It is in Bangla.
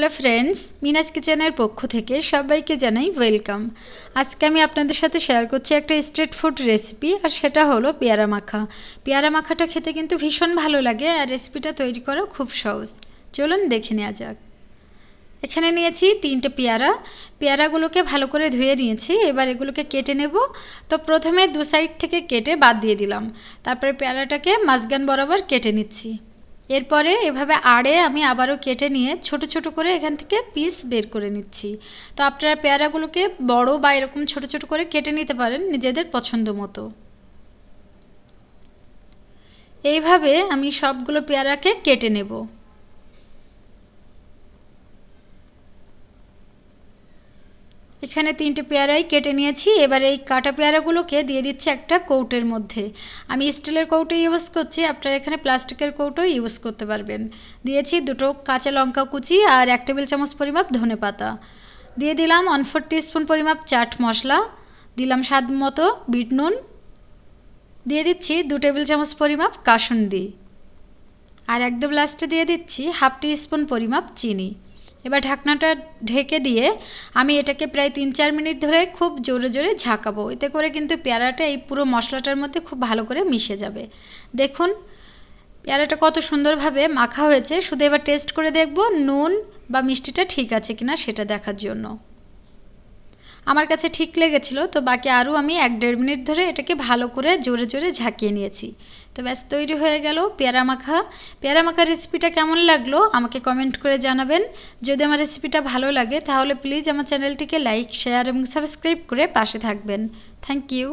হ্যালো ফ্রেন্ডস মিনাজ কিচেনের পক্ষ থেকে সবাইকে জানাই ওয়েলকাম আজকে আমি আপনাদের সাথে শেয়ার করছি একটা স্ট্রিট ফুড রেসিপি আর সেটা হলো পেয়ারা মাখা পেয়ারা মাখাটা খেতে কিন্তু ভীষণ ভালো লাগে আর রেসিপিটা তৈরি করা খুব সহজ চলুন দেখে নেওয়া যাক এখানে নিয়েছি তিনটে পেয়ারা পেয়ারাগুলোকে ভালো করে ধুয়ে নিয়েছি এবার এগুলোকে কেটে নেব তো প্রথমে দু সাইড থেকে কেটে বাদ দিয়ে দিলাম তারপরে পেয়ারাটাকে মাঝগান বরাবর কেটে নিচ্ছি এরপরে এভাবে আড়ে আমি আবারও কেটে নিয়ে ছোট ছোট করে এখান থেকে পিস বের করে নিচ্ছি তো আপনারা পেয়ারাগুলোকে বড় বা এরকম ছোট ছোট করে কেটে নিতে পারেন নিজেদের পছন্দ মতো এইভাবে আমি সবগুলো পেয়ারাকে কেটে নেবো এখানে তিনটে পেয়ারাই কেটে নিয়েছি এবার এই কাটা পেয়ারাগুলোকে দিয়ে দিচ্ছি একটা কৌটের মধ্যে আমি স্টিলের কৌটো ইউজ করছি আপনারা এখানে প্লাস্টিকের কৌটো ইউজ করতে পারবেন দিয়েছি দুটো কাঁচা লঙ্কা কুচি আর এক টেবিল চামচ পরিমাপ ধনে পাতা দিয়ে দিলাম ওয়ান ফোর স্পুন পরিমাপ চাট মশলা দিলাম স্বাদ মতো বিট নুন দিয়ে দিচ্ছি দু টেবিল চামচ পরিমাপ কাসুন্দি আর একদম লাস্টে দিয়ে দিচ্ছি হাফ টি স্পুন পরিমাপ চিনি এবার ঢাকনাটা ঢেকে দিয়ে আমি এটাকে প্রায় তিন চার মিনিট ধরে খুব জোরে জোরে ঝাঁকাবো এতে করে কিন্তু পেয়ারাটা এই পুরো মশলাটার মধ্যে খুব ভালো করে মিশে যাবে দেখুন পেয়ারাটা কত সুন্দরভাবে মাখা হয়েছে শুধু এবার টেস্ট করে দেখব নুন বা মিষ্টিটা ঠিক আছে কিনা সেটা দেখার জন্য আমার কাছে ঠিক লেগেছিল তো বাকি আরও আমি এক দেড় মিনিট ধরে এটাকে ভালো করে জোরে জোরে ঝাঁকিয়ে নিয়েছি তো ব্যাস তৈরি হয়ে গেল পেয়ারা মাখা পেয়ারা মাখা রেসিপিটা কেমন লাগলো আমাকে কমেন্ট করে জানাবেন যদি আমার রেসিপিটা ভালো লাগে তাহলে প্লিজ আমার চ্যানেলটিকে লাইক শেয়ার এবং সাবস্ক্রাইব করে পাশে থাকবেন থ্যাংক ইউ